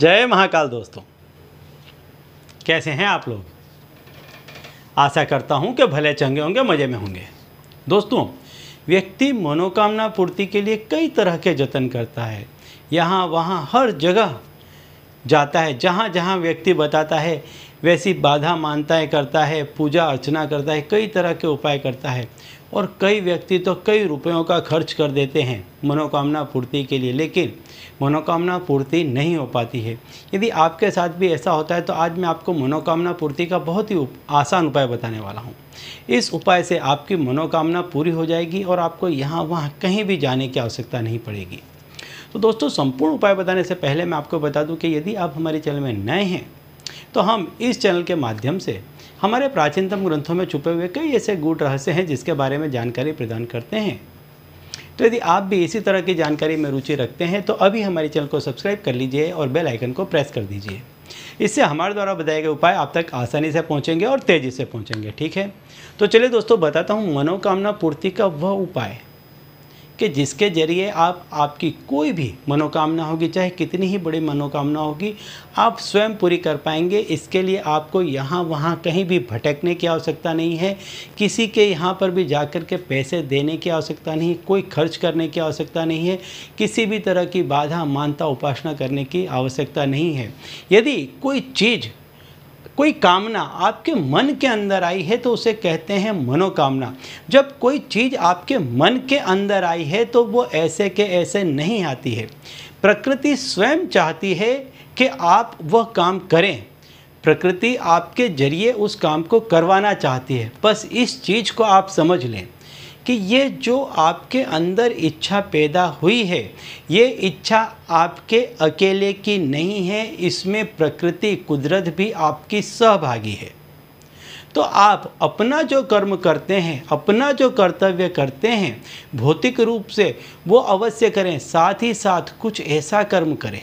जय महाकाल दोस्तों कैसे हैं आप लोग आशा करता हूं कि भले चंगे होंगे मज़े में होंगे दोस्तों व्यक्ति मनोकामना पूर्ति के लिए कई तरह के जतन करता है यहाँ वहाँ हर जगह जाता है जहाँ जहाँ व्यक्ति बताता है वैसी बाधा है करता है पूजा अर्चना करता है कई तरह के उपाय करता है और कई व्यक्ति तो कई रुपयों का खर्च कर देते हैं मनोकामना पूर्ति के लिए लेकिन मनोकामना पूर्ति नहीं हो पाती है यदि आपके साथ भी ऐसा होता है तो आज मैं आपको मनोकामना पूर्ति का बहुत ही आसान उपाय बताने वाला हूँ इस उपाय से आपकी मनोकामना पूरी हो जाएगी और आपको यहाँ वहाँ कहीं भी जाने की आवश्यकता नहीं पड़ेगी तो दोस्तों संपूर्ण उपाय बताने से पहले मैं आपको बता दूं कि यदि आप हमारे चैनल में नए हैं तो हम इस चैनल के माध्यम से हमारे प्राचीनतम ग्रंथों में छुपे हुए कई ऐसे गूढ़ रहस्य हैं जिसके बारे में जानकारी प्रदान करते हैं तो यदि आप भी इसी तरह की जानकारी में रुचि रखते हैं तो अभी हमारे चैनल को सब्सक्राइब कर लीजिए और बेल आइकन को प्रेस कर दीजिए इससे हमारे द्वारा बताए गए उपाय आप तक आसानी से पहुंचेंगे और तेज़ी से पहुंचेंगे ठीक है तो चलिए दोस्तों बताता हूँ मनोकामना पूर्ति का वह उपाय कि जिसके ज़रिए आप आपकी कोई भी मनोकामना होगी चाहे कितनी ही बड़ी मनोकामना होगी आप स्वयं पूरी कर पाएंगे इसके लिए आपको यहाँ वहाँ कहीं भी भटकने की आवश्यकता नहीं है किसी के यहाँ पर भी जाकर के पैसे देने की आवश्यकता नहीं कोई खर्च करने की आवश्यकता नहीं है किसी भी तरह की बाधा मानता उपासना करने की आवश्यकता नहीं है यदि कोई चीज़ कोई कामना आपके मन के अंदर आई है तो उसे कहते हैं मनोकामना जब कोई चीज़ आपके मन के अंदर आई है तो वो ऐसे के ऐसे नहीं आती है प्रकृति स्वयं चाहती है कि आप वह काम करें प्रकृति आपके जरिए उस काम को करवाना चाहती है बस इस चीज़ को आप समझ लें कि ये जो आपके अंदर इच्छा पैदा हुई है ये इच्छा आपके अकेले की नहीं है इसमें प्रकृति कुदरत भी आपकी सहभागी है तो आप अपना जो कर्म करते हैं अपना जो कर्तव्य करते हैं भौतिक रूप से वो अवश्य करें साथ ही साथ कुछ ऐसा कर्म करें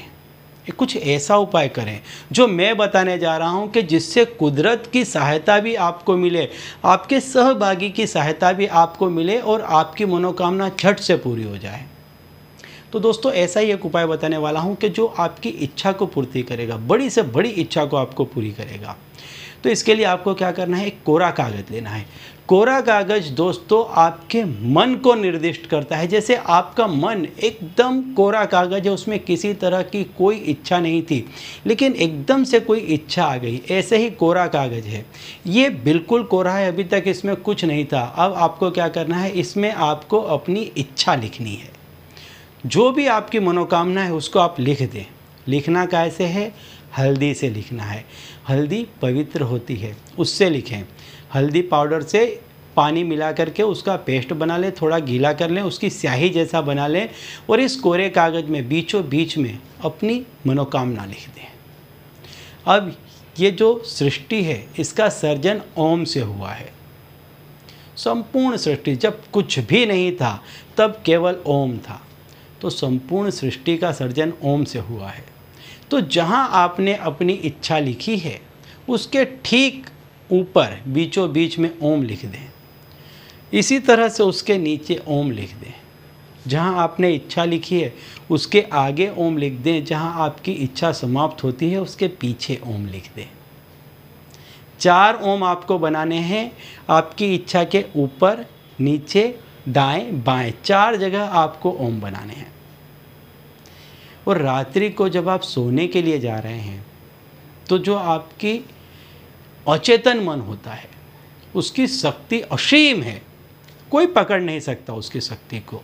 कुछ ऐसा उपाय करें जो मैं बताने जा रहा हूं कि जिससे कुदरत की सहायता भी आपको मिले आपके सहभागी की सहायता भी आपको मिले और आपकी मनोकामना झट से पूरी हो जाए तो दोस्तों ऐसा ही एक उपाय बताने वाला हूं कि जो आपकी इच्छा को पूर्ति करेगा बड़ी से बड़ी इच्छा को आपको पूरी करेगा तो इसके लिए आपको क्या करना है एक कोरा कागज़ लेना है कोरा कागज़ दोस्तों आपके मन को निर्दिष्ट करता है जैसे आपका मन एकदम कोरा कागज़ है उसमें किसी तरह की कोई इच्छा नहीं थी लेकिन एकदम से कोई इच्छा आ गई ऐसे ही कोरा कागज़ है ये बिल्कुल कोरा है अभी तक इसमें कुछ नहीं था अब आपको क्या करना है इसमें आपको अपनी इच्छा लिखनी है जो भी आपकी मनोकामना है उसको आप लिख दें लिखना कैसे है हल्दी से लिखना है हल्दी पवित्र होती है उससे लिखें हल्दी पाउडर से पानी मिला करके उसका पेस्ट बना लें थोड़ा गीला कर लें उसकी स्याही जैसा बना लें और इस कोरे कागज़ में बीचों बीच में अपनी मनोकामना लिख दें अब ये जो सृष्टि है इसका सर्जन ओम से हुआ है संपूर्ण सृष्टि जब कुछ भी नहीं था तब केवल ओम था तो संपूर्ण सृष्टि का सर्जन ओम से हुआ है तो जहाँ आपने अपनी इच्छा लिखी है उसके ठीक ऊपर बीचों बीच में ओम लिख दें इसी तरह से उसके नीचे ओम लिख दें जहाँ आपने इच्छा लिखी है उसके आगे ओम लिख दें जहाँ आपकी इच्छा समाप्त होती है उसके पीछे ओम लिख दें चार ओम आपको बनाने हैं आपकी इच्छा के ऊपर नीचे दाएं बाएं चार जगह आपको ओम बनाने हैं और रात्रि को जब आप सोने के लिए जा रहे हैं तो जो आपकी अचेतन मन होता है उसकी शक्ति असीम है कोई पकड़ नहीं सकता उसकी शक्ति को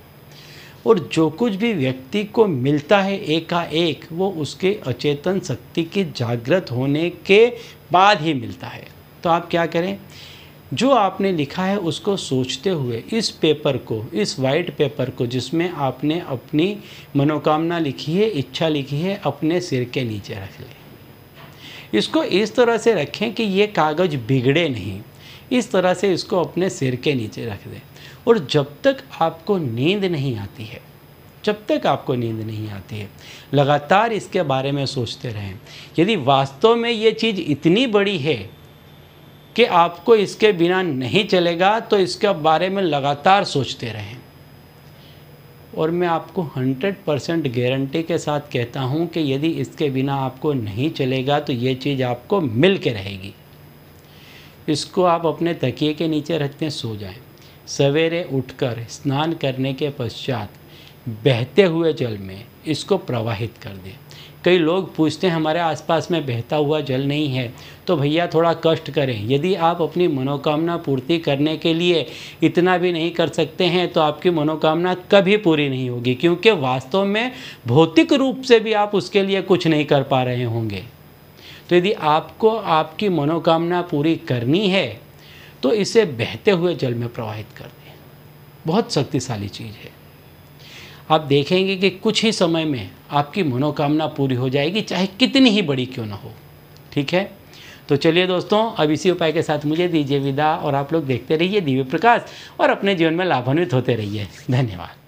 और जो कुछ भी व्यक्ति को मिलता है एकाएक वो उसके अचेतन शक्ति के जागृत होने के बाद ही मिलता है तो आप क्या करें जो आपने लिखा है उसको सोचते हुए इस पेपर को इस वाइट पेपर को जिसमें आपने अपनी मनोकामना लिखी है इच्छा लिखी है अपने सिर के नीचे रख लें इसको इस तरह से रखें कि ये कागज़ बिगड़े नहीं इस तरह से इसको अपने सिर के नीचे रख दें और जब तक आपको नींद नहीं आती है जब तक आपको नींद नहीं आती है लगातार इसके बारे में सोचते रहें यदि वास्तव में ये चीज़ इतनी बड़ी है कि आपको इसके बिना नहीं चलेगा तो इसके बारे में लगातार सोचते रहें और मैं आपको 100 परसेंट गारंटी के साथ कहता हूँ कि यदि इसके बिना आपको नहीं चलेगा तो ये चीज़ आपको मिल के रहेगी इसको आप अपने तकिए के नीचे रखते सो जाएं सवेरे उठकर स्नान करने के पश्चात बहते हुए जल में इसको प्रवाहित कर दें कई लोग पूछते हैं हमारे आसपास में बहता हुआ जल नहीं है तो भैया थोड़ा कष्ट करें यदि आप अपनी मनोकामना पूर्ति करने के लिए इतना भी नहीं कर सकते हैं तो आपकी मनोकामना कभी पूरी नहीं होगी क्योंकि वास्तव में भौतिक रूप से भी आप उसके लिए कुछ नहीं कर पा रहे होंगे तो यदि आपको आपकी मनोकामना पूरी करनी है तो इसे बहते हुए जल में प्रवाहित कर दें बहुत शक्तिशाली चीज़ है आप देखेंगे कि कुछ ही समय में आपकी मनोकामना पूरी हो जाएगी चाहे कितनी ही बड़ी क्यों ना हो ठीक है तो चलिए दोस्तों अब इसी उपाय के साथ मुझे दीजिए विदा और आप लोग देखते रहिए दिव्य प्रकाश और अपने जीवन में लाभान्वित होते रहिए धन्यवाद